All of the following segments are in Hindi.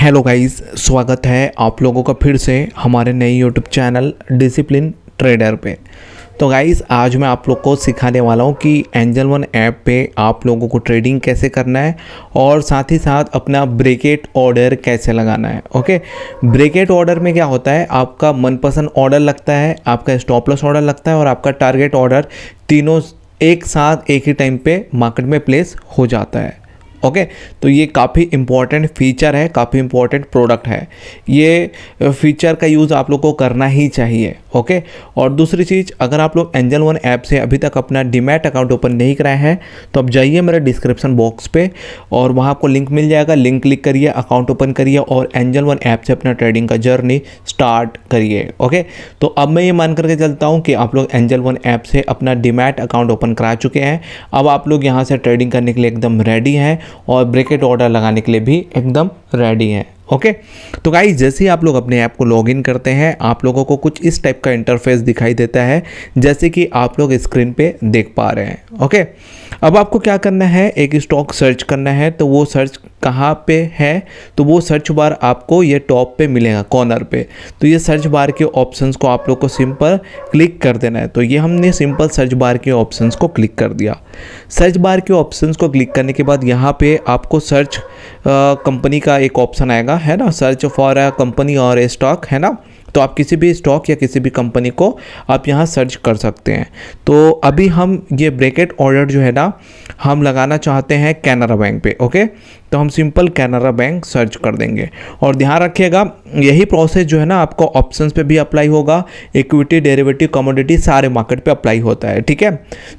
हेलो गाइस स्वागत है आप लोगों का फिर से हमारे नए यूट्यूब चैनल डिसिप्लिन ट्रेडर पे तो गाइस आज मैं आप लोग को सिखाने वाला हूँ कि एंजल वन ऐप पे आप लोगों को ट्रेडिंग कैसे करना है और साथ ही साथ अपना ब्रेकेट ऑर्डर कैसे लगाना है ओके ब्रेकेट ऑर्डर में क्या होता है आपका मनपसंद ऑर्डर लगता है आपका स्टॉपलस ऑर्डर लगता है और आपका टारगेट ऑर्डर तीनों एक साथ एक ही टाइम पे मार्केट में प्लेस हो जाता है ओके तो ये काफ़ी इम्पॉर्टेंट फीचर है काफ़ी इम्पॉर्टेंट प्रोडक्ट है ये फीचर का यूज़ आप लोग को करना ही चाहिए ओके और दूसरी चीज़ अगर आप लोग एंजल वन ऐप से अभी तक अपना डीमैट अकाउंट ओपन नहीं कराए हैं तो आप जाइए मेरे डिस्क्रिप्शन बॉक्स पे और वहाँ आपको लिंक मिल जाएगा लिंक क्लिक करिए अकाउंट ओपन करिए और एंजल वन ऐप से अपना ट्रेडिंग का जर्नी स्टार्ट करिए ओके तो अब मैं ये मान करके चलता हूँ कि आप लोग एंजल वन ऐप से अपना डीमैट अकाउंट ओपन करा चुके हैं अब आप लोग यहाँ से ट्रेडिंग करने के लिए एकदम रेडी हैं और ब्रेकेट ऑर्डर लगाने के लिए भी एकदम रेडी हैं ओके तो गाइज जैसे ही आप लोग अपने ऐप को लॉगिन करते हैं आप लोगों को कुछ इस टाइप का इंटरफेस दिखाई देता है जैसे कि आप लोग स्क्रीन पे देख पा रहे हैं ओके अब आपको क्या करना है एक स्टॉक सर्च करना है तो वो सर्च कहाँ पे है तो वो सर्च बार आपको ये टॉप पे मिलेगा कॉर्नर पे तो ये सर्च बार के ऑप्शंस को आप लोग को सिंपल क्लिक कर देना है तो ये हमने सिंपल सर्च बार के ऑप्शंस को क्लिक कर दिया सर्च बार के ऑप्शंस को क्लिक करने के बाद यहाँ पे आपको सर्च कंपनी का एक ऑप्शन आएगा है ना सर्च फॉर अ कंपनी और ए स्टॉक है ना तो आप किसी भी स्टॉक या किसी भी कंपनी को आप यहाँ सर्च कर सकते हैं तो अभी हम ये ब्रेकेट ऑर्डर जो है ना हम लगाना चाहते हैं कैनरा बैंक पे ओके तो हम सिंपल कैनरा बैंक सर्च कर देंगे और ध्यान रखिएगा यही प्रोसेस जो है ना आपको ऑप्शंस पे भी अप्लाई होगा इक्विटी डेरिवेटिव कमोडिटी सारे मार्केट पे अप्लाई होता है ठीक है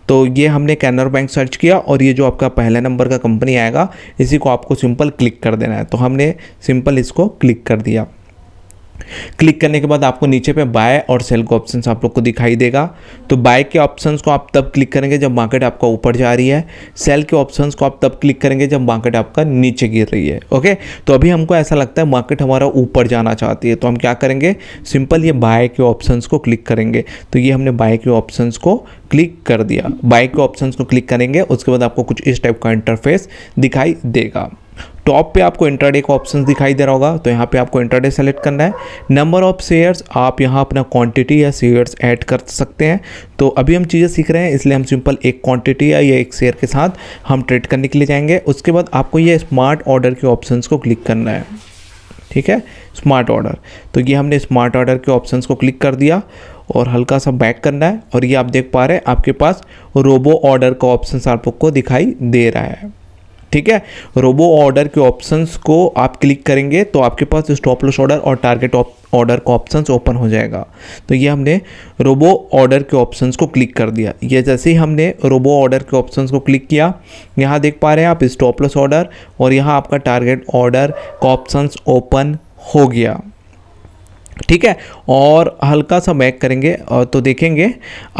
तो ये हमने कैनरा बैंक सर्च किया और ये जो आपका पहले नंबर का कंपनी आएगा इसी को आपको सिंपल क्लिक कर देना है तो हमने सिंपल इसको क्लिक कर दिया क्लिक करने के बाद आपको नीचे पे बाय और सेल का ऑप्शन आप लोग को दिखाई देगा तो बाय के ऑप्शन को आप तब क्लिक करेंगे जब मार्केट आपका ऊपर जा रही है सेल के ऑप्शन को आप तब क्लिक करेंगे जब मार्केट आपका नीचे गिर रही है ओके तो अभी हमको ऐसा लगता है मार्केट हमारा ऊपर जाना चाहती है तो हम क्या करेंगे सिंपल ये बाय के ऑप्शन को क्लिक करेंगे तो ये हमने बाय के ऑप्शन को क्लिक कर दिया बाय के ऑप्शन को क्लिक करेंगे उसके बाद आपको कुछ इस टाइप का इंटरफेस दिखाई देगा टॉप पे आपको इंट्राडे का ऑप्शन दिखाई दे रहा होगा तो यहाँ पे आपको इंट्राडे सेलेक्ट करना है नंबर ऑफ शेयर्स आप यहाँ अपना क्वांटिटी या शेयर्स ऐड कर सकते हैं तो अभी हम चीज़ें सीख रहे हैं इसलिए हम सिंपल एक क्वांटिटी या एक शेयर के साथ हम ट्रेड करने के लिए जाएंगे उसके बाद आपको ये स्मार्ट ऑर्डर के ऑप्शन को क्लिक करना है ठीक है स्मार्ट ऑर्डर तो ये हमने स्मार्ट ऑर्डर के ऑप्शन को क्लिक कर दिया और हल्का सा बैक करना है और ये आप देख पा रहे हैं आपके पास रोबो ऑर्डर का ऑप्शन आपको दिखाई दे रहा है ठीक है रोबो ऑर्डर के ऑप्शंस को आप क्लिक करेंगे तो आपके पास स्टॉप लॉस ऑर्डर और टारगेट ऑर्डर का ऑप्शंस ओपन हो जाएगा तो ये हमने रोबो ऑर्डर के ऑप्शंस को क्लिक कर दिया ये जैसे ही हमने रोबो ऑर्डर के ऑप्शंस को क्लिक किया यहाँ देख पा रहे हैं आप स्टॉप लॉस ऑर्डर और यहाँ आपका टारगेट ऑर्डर का ऑप्शंस ओपन हो गया ठीक है और हल्का सा मैक करेंगे तो देखेंगे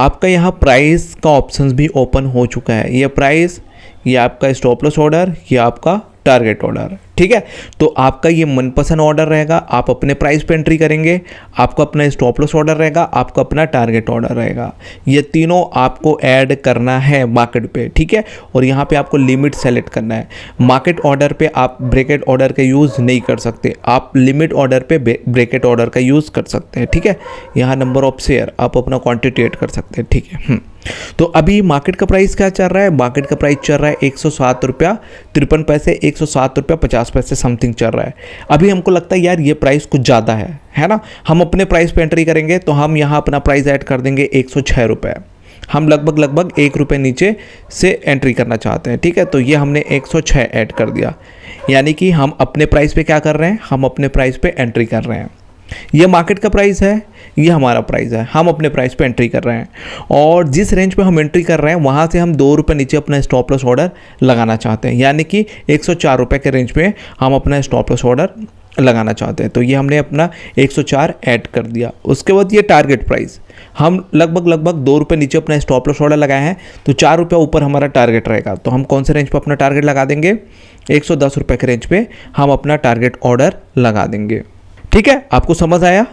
आपका यहाँ प्राइस का ऑप्शन भी ओपन हो चुका है ये प्राइस ये आपका स्टॉप लॉस ऑर्डर ये आपका टारगेट ऑर्डर ठीक है तो आपका ये मनपसंद ऑर्डर रहेगा आप अपने प्राइस पे एंट्री करेंगे आपका अपना स्टॉप लॉस ऑर्डर रहेगा आपका अपना टारगेट ऑर्डर रहेगा ये तीनों आपको ऐड करना है मार्केट पे ठीक है और यहाँ पे आपको लिमिट सेलेक्ट करना है मार्केट ऑर्डर पे आप ब्रेकेट ऑर्डर का यूज़ नहीं कर सकते आप लिमिट ऑर्डर पर ब्रेकेट ऑर्डर का यूज़ कर सकते हैं ठीक है यहाँ नंबर ऑफ शेयर आप अपना क्वान्टिटी एड कर सकते हैं ठीक है हम्म। तो अभी मार्केट का प्राइस क्या चल रहा है मार्केट का प्राइस चल रहा है एक सौ सात रुपया तिरपन पैसे एक सौ सात रुपया पचास पैसे समथिंग चल रहा है अभी हमको लगता है यार ये प्राइस कुछ ज़्यादा है है ना हम अपने प्राइस पे एंट्री करेंगे तो हम यहाँ अपना प्राइस ऐड कर देंगे एक सौ छः रुपये हम लगभग लगभग एक रुपये नीचे से एंट्री करना चाहते हैं ठीक है तो ये हमने एक सौ छः ऐड कर दिया यानी कि हम अपने प्राइस पर क्या कर रहे हैं हम अपने प्राइस पर एंट्री कर रहे हैं ये मार्केट का प्राइस है ये हमारा प्राइस है हम अपने प्राइस पे एंट्री कर रहे हैं और जिस रेंज पे हम एंट्री कर रहे हैं वहाँ से हम दो रुपये नीचे अपना स्टॉप लॉस ऑर्डर लगाना चाहते हैं यानी कि एक सौ चार के रेंज पे हम अपना स्टॉप लॉस ऑर्डर लगाना चाहते हैं तो ये हमने अपना 104 ऐड कर दिया उसके बाद ये टारगेट प्राइस हम लगभग लगभग दो रुपये नीचे अपना स्टॉप लॉस ऑर्डर लगाए हैं तो चार रुपये ऊपर हमारा टारगेट रहेगा तो हम कौन से रेंज पर अपना टारगेट लगा देंगे एक सौ के रेंज पर हम अपना टारगेट ऑर्डर लगा देंगे ठीक है आपको समझ आया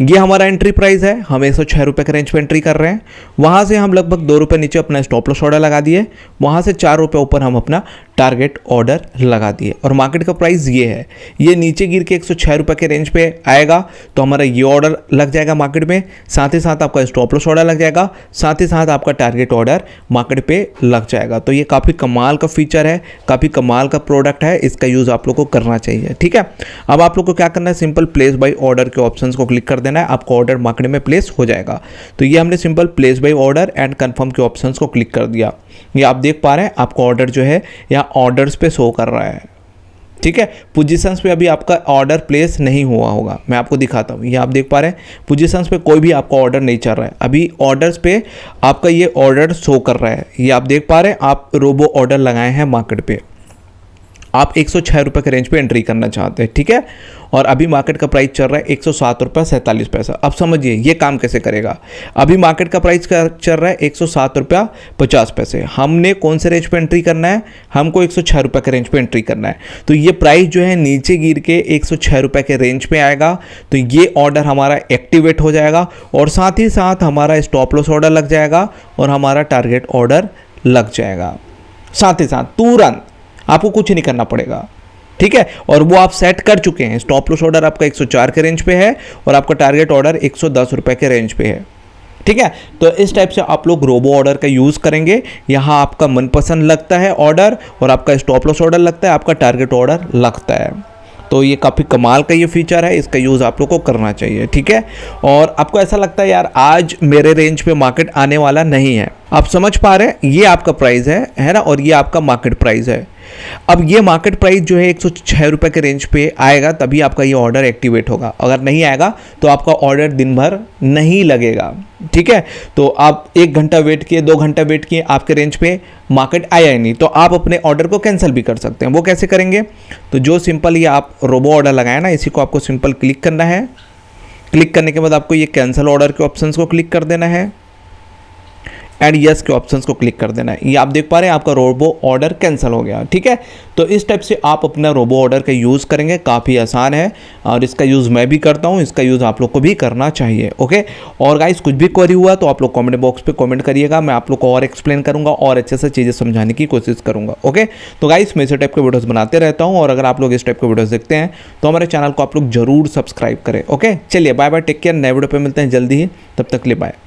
ये हमारा एंट्री प्राइस है हम एक सौ छः रुपये के रेंज पर एंट्री कर रहे हैं वहाँ से हम लगभग दो रुपये नीचे अपना स्टॉप लॉस ऑर्डर लगा दिए वहाँ से चार रुपये ऊपर हम अपना टारगेट ऑर्डर लगा दिए और मार्केट का प्राइस ये है ये नीचे गिर के एक सौ छः रुपये के रेंज पे आएगा तो हमारा ये ऑर्डर लग जाएगा मार्केट में साथ ही साथ आपका स्टॉप लॉस ऑर्डर लग जाएगा साथ ही साथ आपका टारगेट ऑर्डर मार्केट पर लग जाएगा तो ये काफ़ी कमाल का फीचर है काफ़ी कमाल का प्रोडक्ट है इसका यूज़ आप लोग को करना चाहिए ठीक है अब आप लोग को क्या करना है सिंपल प्लेस बाई ऑर्डर के ऑप्शन को क्लिक क्लिक कर देना है आपका ऑर्डर मार्केट में प्लेस हो जाएगा तो ये हमने simple place buy order and confirm के ऑप्शन को क्लिक कर दिया ये आप देख पा रहे हैं आपका ऑर्डर जो है यहाँ ऑर्डर्स पे शो कर रहा है ठीक है पोजीशंस पे अभी आपका ऑर्डर प्लेस नहीं हुआ होगा मैं आपको दिखाता हूँ ये आप देख पा रहे हैं पोजीशंस पे कोई भी आपका ऑर्डर नहीं चल रहा है अभी ऑर्डर्स पे आपका ये ऑर्डर शो कर रहा है ये आप देख पा रहे हैं आप रोबो ऑर्डर लगाए हैं मार्केट पे आप एक सौ रुपये के रेंज पे एंट्री करना चाहते हैं ठीक है और अभी मार्केट का प्राइस चल रहा है एक सौ सात रुपये सैंतालीस पैसा अब समझिए ये काम कैसे करेगा अभी मार्केट का प्राइस चल रहा है एक सौ सात रुपया पचास पैसे हमने कौन से रेंज पे एंट्री करना है हमको एक सौ छः रुपये के रेंज पे एंट्री करना है तो ये प्राइस जो है नीचे गिर के एक सौ छः रुपये के रेंज पे आएगा तो ये ऑर्डर हमारा एक्टिवेट हो जाएगा और साथ ही साथ हमारा स्टॉप लॉस ऑर्डर लग जाएगा और हमारा टारगेट ऑर्डर लग जाएगा साथ ही साथ तुरंत आपको कुछ नहीं करना पड़ेगा ठीक है और वो आप सेट कर चुके हैं स्टॉप लॉस ऑर्डर आपका 104 के रेंज पे है और आपका टारगेट ऑर्डर एक रुपए के रेंज पे है ठीक है तो इस टाइप से आप लोग रोबो ऑर्डर का यूज़ करेंगे यहाँ आपका मनपसंद लगता है ऑर्डर और आपका स्टॉप लॉस ऑर्डर लगता है आपका टारगेट ऑर्डर लगता है तो ये काफ़ी कमाल का ये फीचर है इसका यूज़ आप लोग को करना चाहिए ठीक है और आपको ऐसा लगता है यार आज मेरे रेंज पे मार्केट आने वाला नहीं है आप समझ पा रहे हैं ये आपका प्राइस है है ना और ये आपका मार्केट प्राइस है अब ये मार्केट प्राइस जो है एक सौ के रेंज पे आएगा तभी आपका ये ऑर्डर एक्टिवेट होगा अगर नहीं आएगा तो आपका ऑर्डर दिन भर नहीं लगेगा ठीक है तो आप एक घंटा वेट किए दो घंटा वेट किए आपके रेंज पे मार्केट आया ही नहीं तो आप अपने ऑर्डर को कैंसिल भी कर सकते हैं वो कैसे करेंगे तो जो सिंपल ये आप रोबो ऑर्डर लगाए ना इसी को आपको सिंपल क्लिक करना है क्लिक करने के बाद आपको ये कैंसिल ऑर्डर के ऑप्शन को क्लिक कर देना है एंड यस के ऑप्शन को क्लिक कर देना है ये आप देख पा रहे हैं आपका रोबो ऑर्डर कैंसिल हो गया ठीक है तो इस टाइप से आप अपना रोबो ऑर्डर का यूज़ करेंगे काफ़ी आसान है और इसका यूज़ मैं भी करता हूँ इसका यूज़ आप लोग को भी करना चाहिए ओके और गाइस कुछ भी क्वेरी हुआ तो आप लोग कॉमेंट बॉक्स पर कॉमेंट करिएगा मैं आप लोग को और एक्सप्लेन करूँगा और अच्छे से चीज़ें समझाने की कोशिश करूँगा ओके तो गाइस मैं इस टाइप के वीडियोज़ बनाते रहता हूँ और अगर आप लोग इस टाइप के वीडियोज़ देखते हैं तो हमारे चैनल को आप लोग जरूर सब्सक्राइब करें ओके चलिए बाय बाय टेक केयर नए वीडियो पर मिलते हैं जल्दी ही तब तक ले बाय